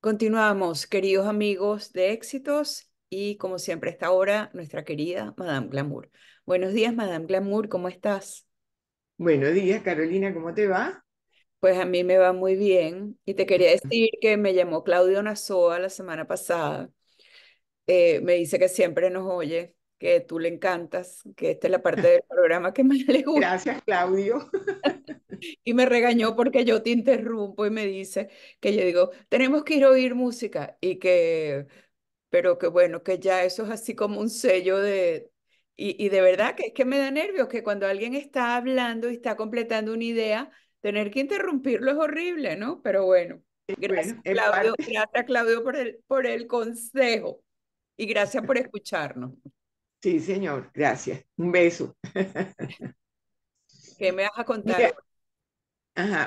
Continuamos, queridos amigos de éxitos y como siempre está ahora nuestra querida Madame Glamour. Buenos días, Madame Glamour, ¿cómo estás? Buenos días, Carolina, ¿cómo te va? Pues a mí me va muy bien y te quería decir que me llamó Claudio Nazoa la semana pasada. Eh, me dice que siempre nos oye, que tú le encantas, que esta es la parte del programa que más le gusta. Gracias, Claudio. y me regañó porque yo te interrumpo y me dice que yo digo, tenemos que ir a oír música y que, pero que bueno, que ya eso es así como un sello de... Y, y de verdad que es que me da nervios que cuando alguien está hablando y está completando una idea, tener que interrumpirlo es horrible, ¿no? Pero bueno, gracias, Claudio, gracias Claudio por el, por el consejo y gracias por escucharnos. Sí, señor, gracias. Un beso. ¿Qué me vas a contar?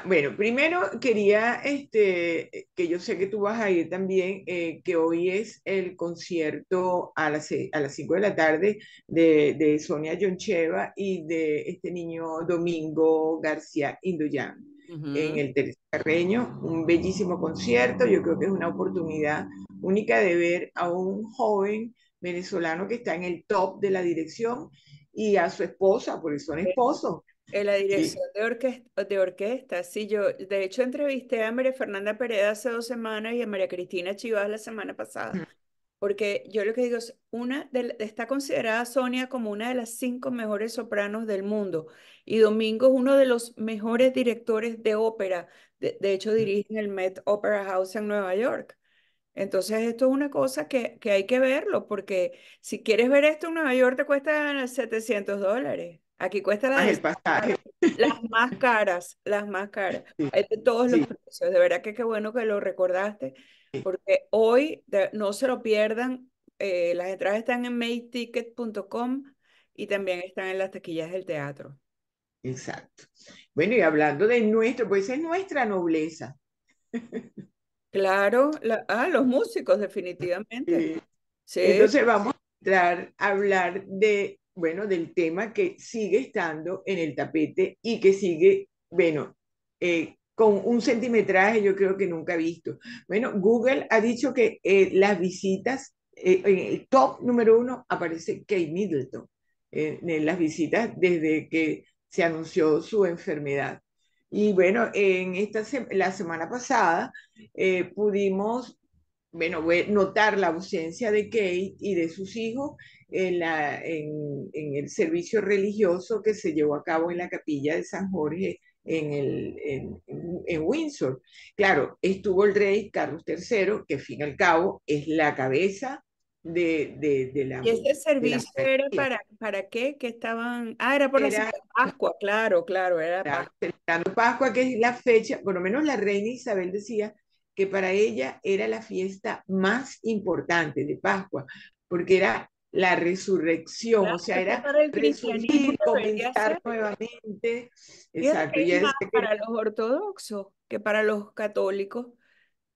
bueno, primero quería este, que yo sé que tú vas a ir también, eh, que hoy es el concierto a las, a 5 de la tarde de, Sonia Yoncheva y de este niño Domingo García Induyán en el Terreño, un bellísimo concierto, yo creo que es una oportunidad única de ver a un joven venezolano que está en el top de la dirección y a su esposa, porque son esposos, en la dirección de, orquesta, de orquesta, sí, yo de hecho entrevisté a María Fernanda Pérez hace dos semanas y a María Cristina Chivas la semana pasada, mm. porque yo lo que digo es, una está considerada Sonia como una de las cinco mejores sopranos del mundo y Domingo es uno de los mejores directores de ópera, de, hecho mm. dirigen el Met Opera House en Nueva York. Entonces, esto es una cosa que, que, hay que verlo, porque si quieres ver esto en Nueva York te cuesta 700 dólares. Aquí cuesta las, ah, las más caras, las más caras. de todos los precios. De verdad que qué bueno que lo recordaste, porque hoy no se lo pierdan. Eh, las entradas están en mayticket.com y también están en las taquillas del teatro. Exacto. Bueno, y hablando de nuestro, pues es nuestra nobleza. Claro, ah, los músicos definitivamente. Entonces vamos a entrar a hablar de bueno, del tema que sigue estando en el tapete y que sigue, bueno, eh, con un centimetraje yo creo que nunca visto. Bueno, Google ha dicho que eh, las visitas, eh, en el top número uno aparece Kate Middleton, en las visitas desde que se anunció su enfermedad. Y bueno, en esta la semana pasada pudimos bueno, notar la ausencia de Kate y de sus hijos en, la, en, en, el servicio religioso que se llevó a cabo en la capilla de San Jorge en, el, en, en, Windsor. Claro, estuvo el rey Carlos III, que al fin y al cabo es la cabeza de, de, de la... ¿Y ese servicio era para, para qué? Que estaban... Ah, era por la Pascua, claro, claro, era Pascua. Pascua, que es la fecha, por lo menos la reina Isabel decía que para ella era la fiesta más importante de Pascua, porque era la resurrección, o sea, era para el nuevamente. Exacto, y es que para los ortodoxos que para los católicos.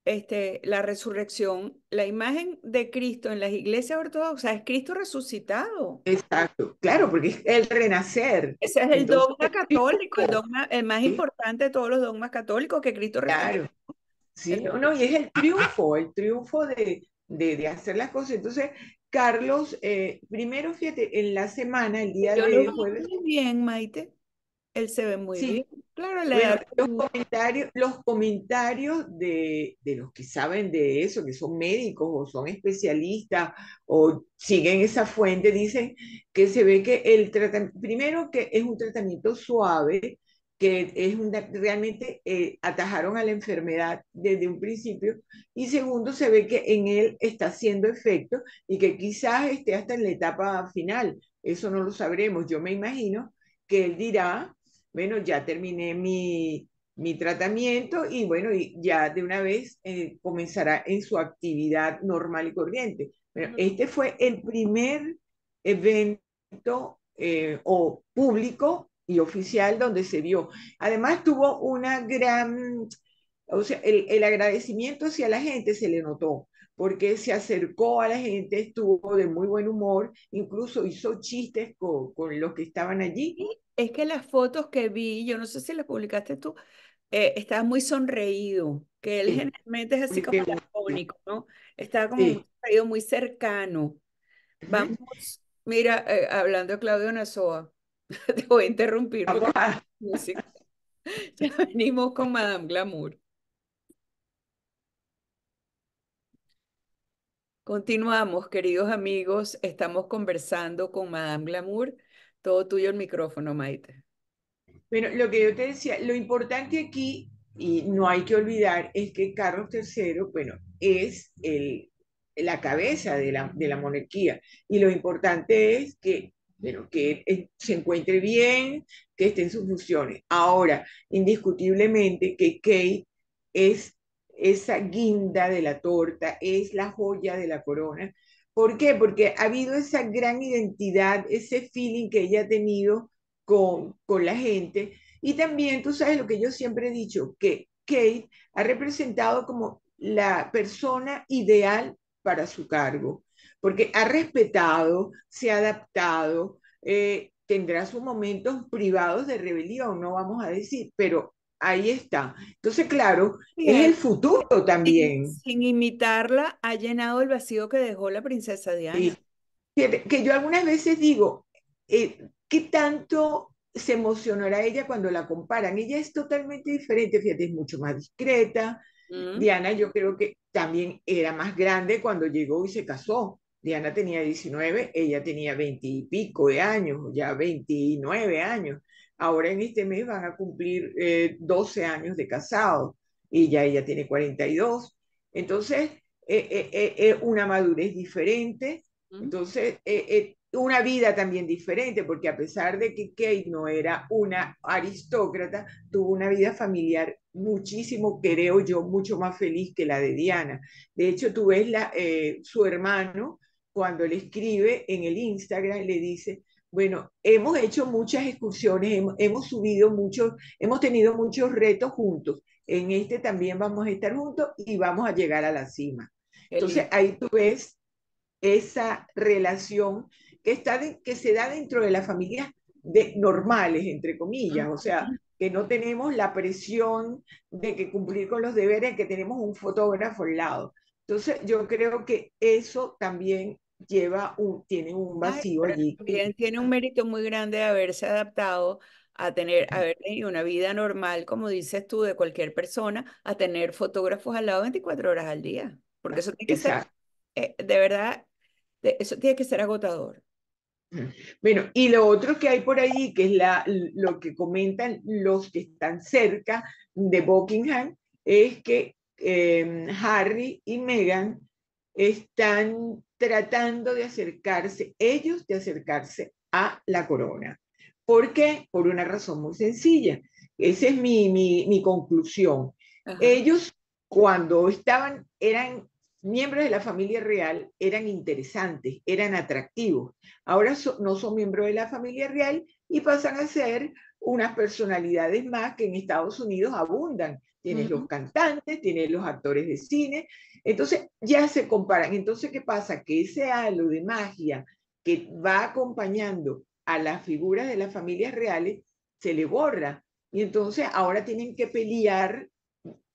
Este, la resurrección, la imagen de Cristo en las iglesias ortodoxas es Cristo resucitado. Exacto, claro, porque es el renacer. Ese es el dogma católico, el, dogma, el más importante de todos los dogmas católicos, que Cristo resucitó. Claro. Sí, no, y es el triunfo, el triunfo de, de, de, hacer las cosas. Entonces, Carlos, eh, primero fíjate, en la semana, el día de jueves. Muy bien, Maite. Él se ve muy sí. bien. Claro, los comentarios, los comentarios de, de, los que saben de eso, que son médicos o son especialistas o siguen esa fuente, dicen que se ve que el tratamiento, primero que es un tratamiento suave, que es realmente eh, atajaron a la enfermedad desde un principio, y segundo, se ve que en él está haciendo efecto y que quizás esté hasta en la etapa final, eso no lo sabremos, yo me imagino que él dirá, bueno, ya terminé mi, tratamiento y bueno, y ya de una vez eh, comenzará en su actividad normal y corriente. Bueno, este fue el primer evento eh, o público y oficial donde se vio. Además, tuvo una gran, o sea, el, agradecimiento hacia la gente se le notó, porque se acercó a la gente, estuvo de muy buen humor, incluso hizo chistes con, con los que estaban allí. Es que las fotos que vi, yo no sé si las publicaste tú, eh, estaba muy sonreído, que él generalmente es así como lacónico, ¿no? Estaba como muy muy cercano. Vamos, mira, eh, hablando de Claudio Nazoa, Te voy a interrumpir ya venimos con Madame Glamour. Continuamos, queridos amigos. Estamos conversando con Madame Glamour. Todo tuyo el micrófono, Maite. Bueno, lo que yo te decía, lo importante aquí, y no hay que olvidar, es que Carlos III, bueno, es el, la cabeza de la, de la monarquía. Y lo importante es que que eh, se encuentre bien, que esté en sus funciones. Ahora, indiscutiblemente que Kate es esa guinda de la torta, es la joya de la corona. ¿Por qué? Porque ha habido esa gran identidad, ese feeling que ella ha tenido con la gente. Y también, tú sabes lo que yo siempre he dicho, que Kate ha representado como la persona ideal para su cargo porque ha respetado, se ha adaptado, eh, tendrá sus momentos privados de rebelión, no vamos a decir, pero ahí está. Entonces, claro, es el futuro también. Sin, imitarla, ha llenado el vacío que dejó la princesa Diana. Que, yo algunas veces digo, eh, ¿qué tanto se emocionará ella cuando la comparan? Ella es totalmente diferente, fíjate, es mucho más discreta. Mm. Diana, yo creo que también era más grande cuando llegó y se casó. Diana tenía 19, ella tenía 20 y pico de años, ya 29 años. Ahora en este mes van a cumplir 12 eh, años de casado y ya ella tiene 42. Entonces, es eh, eh, una madurez diferente, entonces una vida también diferente, porque a pesar de que Kate no era una aristócrata, tuvo una vida familiar muchísimo, creo yo, mucho más feliz que la de Diana. De hecho, tú ves la, su hermano, cuando le escribe en el Instagram, le dice, bueno, hemos hecho muchas excursiones, hemos, subido muchos, hemos tenido muchos retos juntos. En este también vamos a estar juntos y vamos a llegar a la cima. Entonces ahí tú ves esa relación que, está que se da dentro de las familias de, normales, entre comillas, o sea, que no tenemos la presión de que cumplir con los deberes, que tenemos un fotógrafo al lado. Entonces, yo creo que eso también lleva un, tiene un vacío allí. También tiene un mérito muy grande de haberse adaptado a tener, a haber una vida normal, como dices tú, de cualquier persona, a tener fotógrafos al lado 24 horas al día. Porque eso tiene que ser, eh, de verdad, eso tiene que ser agotador. Bueno, y lo otro que hay por ahí que es la, lo que comentan los que están cerca de Buckingham, es que em, Harry y Meghan están tratando de acercarse, ellos de acercarse a la corona. ¿Por qué? Por una razón muy sencilla. Esa es mi, mi, mi conclusión. Ellos cuando estaban, eran miembros de la familia real, eran interesantes, eran atractivos. Ahora no son miembros de la familia real y pasan a ser unas personalidades más que en Estados Unidos abundan. Tienes los cantantes, tienes los actores de cine, entonces ya se comparan. Entonces, ¿qué pasa? Que ese halo de magia que va acompañando a las figuras de las familias reales se le borra. Y entonces ahora tienen que pelear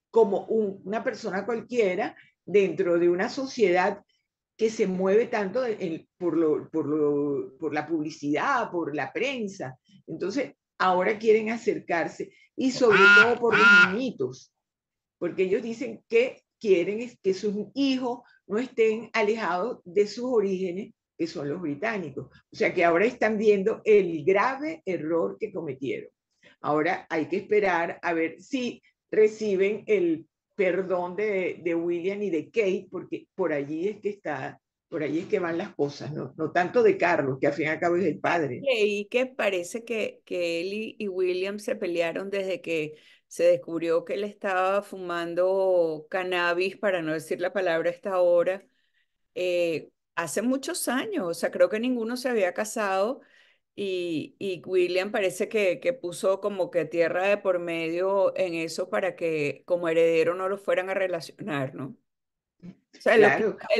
como una persona cualquiera dentro de una sociedad que se mueve tanto por, la publicidad, por la prensa. Entonces, ahora quieren acercarse y sobre ah, todo por los ah. niñitos, porque ellos dicen que quieren que sus hijos no estén alejados de sus orígenes, que son los británicos. O sea que ahora están viendo el grave error que cometieron. Ahora hay que esperar a ver si reciben el perdón de, William y de Kate, porque por allí es que está, por allí es que van las cosas, no, tanto de Carlos, que al fin y al cabo es el padre. Y que parece que, que él y, William se pelearon desde que se descubrió que él estaba fumando cannabis, para no decir la palabra a esta hora, eh, hace muchos años, o sea, creo que ninguno se había casado y, y William parece que, que puso como que tierra de por medio en eso para que como heredero no lo fueran a relacionar, ¿no? O sea, el,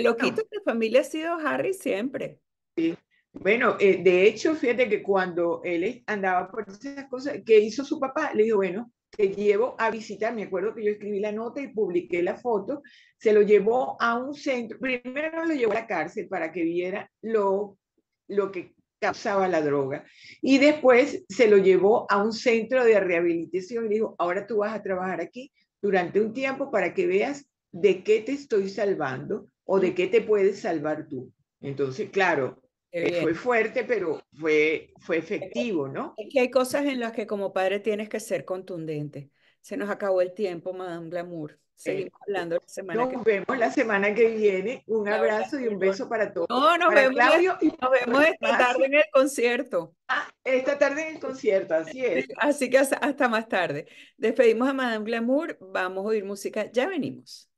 loquito, el la familia ha sido Harry siempre. Sí. Bueno, eh, de hecho, fíjate que cuando él andaba por esas cosas, que hizo su papá? Le dijo, bueno, te llevo a visitar. Me acuerdo que yo escribí la nota y publiqué la foto. Se lo llevó a un centro. Primero lo llevó a la cárcel para que viera lo, lo que causaba la droga. Y después se lo llevó a un centro de rehabilitación y dijo, ahora tú vas a trabajar aquí durante un tiempo para que veas de qué te estoy salvando o de qué te puedes salvar tú. Entonces, claro, eh, fue fuerte, pero fue, fue efectivo, ¿no? Es que hay cosas en las que como padre tienes que ser contundente. Se nos acabó el tiempo, Madame Glamour. Eh, Seguimos hablando la semana que viene. Nos vemos la semana que viene. Un abrazo y un beso para todos. No, nos vemos, y nos vemos esta tarde en el concierto. Ah, esta tarde en el concierto, así es. Así que hasta más tarde. Despedimos a Madame Glamour. Vamos a oír música. Ya venimos.